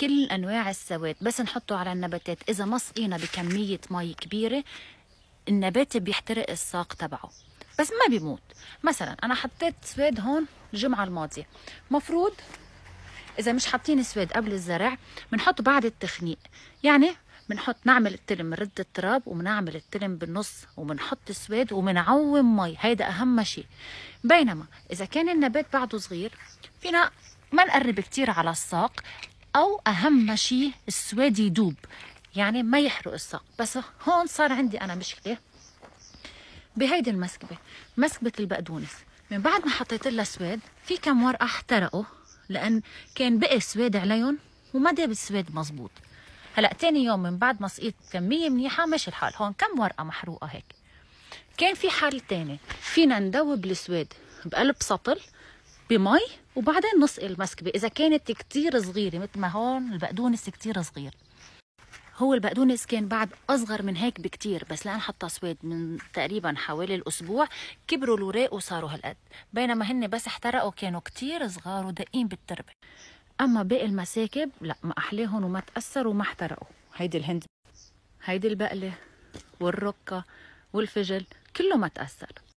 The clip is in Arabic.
كل انواع السواد بس نحطه على النباتات اذا ما سقينا بكميه مي كبيره النبات بيحترق الساق تبعه بس ما بيموت مثلا انا حطيت سواد هون الجمعه الماضيه مفروض اذا مش حاطين سواد قبل الزرع بنحط بعد التخنيق يعني بنحط نعمل التلم نرد التراب وبنعمل التلم بالنص وبنحط سواد وبنعوم مي هيدا اهم شيء بينما اذا كان النبات بعده صغير فينا ما نقرب كتير على الساق او اهم شيء السويد يدوب يعني ما يحرق الساق بس هون صار عندي انا مشكله بهيدي المسكبه مسكبه البقدونس من بعد ما حطيت لها سويد في كم ورقه احترقوا لان كان بقي سويد عليهم وما داب السويد مزبوط هلا تاني يوم من بعد ما سقيت كميه منيحه ماشي الحال هون كم ورقه محروقه هيك كان في حل تاني فينا ندوب السويد بقلب سطل بمي وبعدين نسقي المسكبة إذا كانت كتير صغيرة مثل ما هون البقدونس كتير صغير هو البقدونس كان بعد أصغر من هيك بكتير بس لأن حطها سويد من تقريبا حوالي الأسبوع كبروا الوراق وصاروا هالقد بينما هن بس احترقوا كانوا كتير صغار ودقين بالتربة أما باقي المساكب لا ما أحلاهم وما تأثروا وما احترقوا هيدي الهند هيدي البقلة والركة والفجل كله ما تأثر